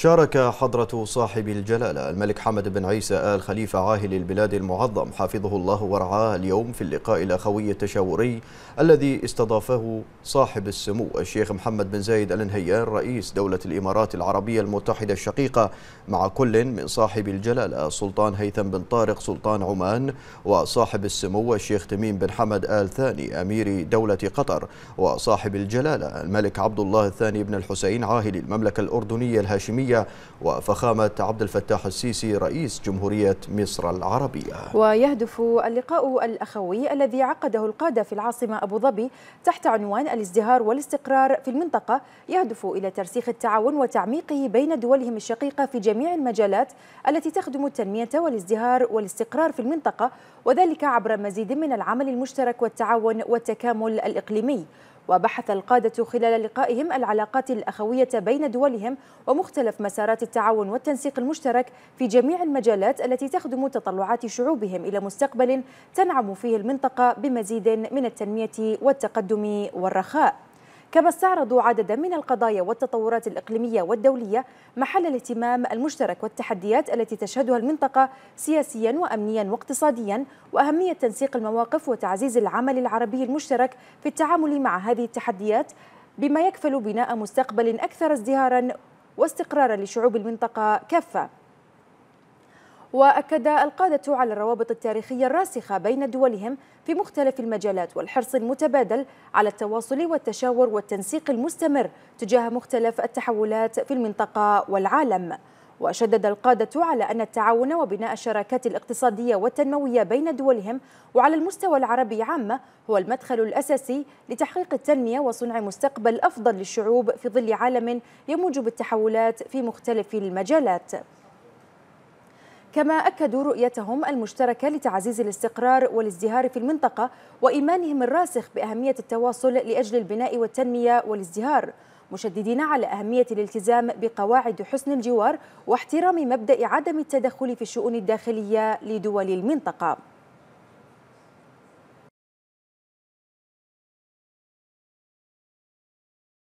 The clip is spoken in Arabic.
شارك حضرة صاحب الجلالة الملك حمد بن عيسى آل خليفة عاهل البلاد المعظم حفظه الله ورعاه اليوم في اللقاء الأخوي التشاوري الذي استضافه صاحب السمو الشيخ محمد بن زايد آل نهيان رئيس دولة الإمارات العربية المتحدة الشقيقة مع كل من صاحب الجلالة سلطان هيثم بن طارق سلطان عمان وصاحب السمو الشيخ تميم بن حمد آل ثاني أمير دولة قطر وصاحب الجلالة الملك عبد الله الثاني بن الحسين عاهل المملكة الأردنية الهاشمية العربية وفخامة عبد الفتاح السيسي رئيس جمهورية مصر العربية ويهدف اللقاء الأخوي الذي عقده القادة في العاصمة أبو ظبي تحت عنوان الازدهار والاستقرار في المنطقة يهدف إلى ترسيخ التعاون وتعميقه بين دولهم الشقيقة في جميع المجالات التي تخدم التنمية والازدهار والاستقرار في المنطقة وذلك عبر مزيد من العمل المشترك والتعاون والتكامل الإقليمي وبحث القادة خلال لقائهم العلاقات الأخوية بين دولهم ومختلف مسارات التعاون والتنسيق المشترك في جميع المجالات التي تخدم تطلعات شعوبهم إلى مستقبل تنعم فيه المنطقة بمزيد من التنمية والتقدم والرخاء كما استعرضوا عددا من القضايا والتطورات الإقليمية والدولية محل الاهتمام المشترك والتحديات التي تشهدها المنطقة سياسيا وأمنيا واقتصاديا وأهمية تنسيق المواقف وتعزيز العمل العربي المشترك في التعامل مع هذه التحديات بما يكفل بناء مستقبل أكثر ازدهارا واستقرارا لشعوب المنطقة كافة وأكد القادة على الروابط التاريخية الراسخة بين دولهم في مختلف المجالات والحرص المتبادل على التواصل والتشاور والتنسيق المستمر تجاه مختلف التحولات في المنطقة والعالم وشدد القادة على أن التعاون وبناء الشراكات الاقتصادية والتنموية بين دولهم وعلى المستوى العربي عامة هو المدخل الأساسي لتحقيق التنمية وصنع مستقبل أفضل للشعوب في ظل عالم يموج بالتحولات في مختلف المجالات كما أكدوا رؤيتهم المشتركة لتعزيز الاستقرار والازدهار في المنطقة وإيمانهم الراسخ بأهمية التواصل لأجل البناء والتنمية والازدهار مشددين على أهمية الالتزام بقواعد حسن الجوار واحترام مبدأ عدم التدخل في الشؤون الداخلية لدول المنطقة